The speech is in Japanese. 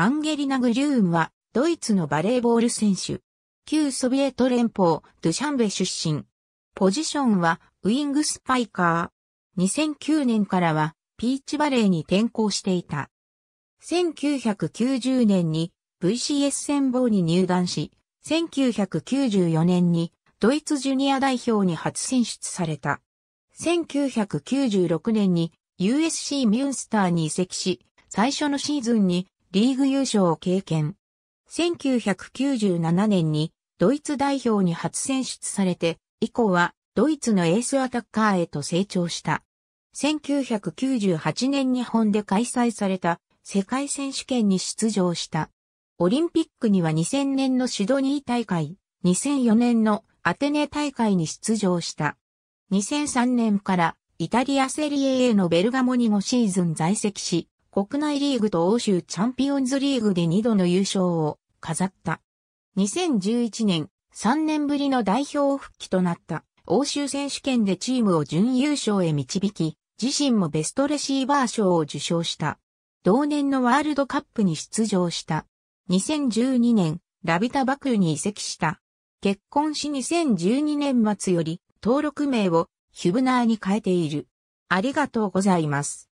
アンゲリナ・グリューンは、ドイツのバレーボール選手。旧ソビエト連邦、ドゥシャンベ出身。ポジションは、ウィングスパイカー。2009年からは、ピーチバレーに転向していた。1990年に VCS 戦法に入団し、1994年にドイツジュニア代表に初選出された。1996年に USC ミュンスターに移籍し、最初のシーズンにリーグ優勝を経験。1997年にドイツ代表に初選出されて、以降はドイツのエースアタッカーへと成長した。1998年日本で開催された世界選手権に出場した。オリンピックには2000年のシドニー大会、2004年のアテネ大会に出場した。2003年からイタリアセリエ A のベルガモにもシーズン在籍し、国内リーグと欧州チャンピオンズリーグで2度の優勝を飾った。2011年、3年ぶりの代表復帰となった欧州選手権でチームを準優勝へ導き、自身もベストレシーバー賞を受賞した。同年のワールドカップに出場した。2012年、ラビタバクルに移籍した。結婚し2012年末より登録名をヒュブナーに変えている。ありがとうございます。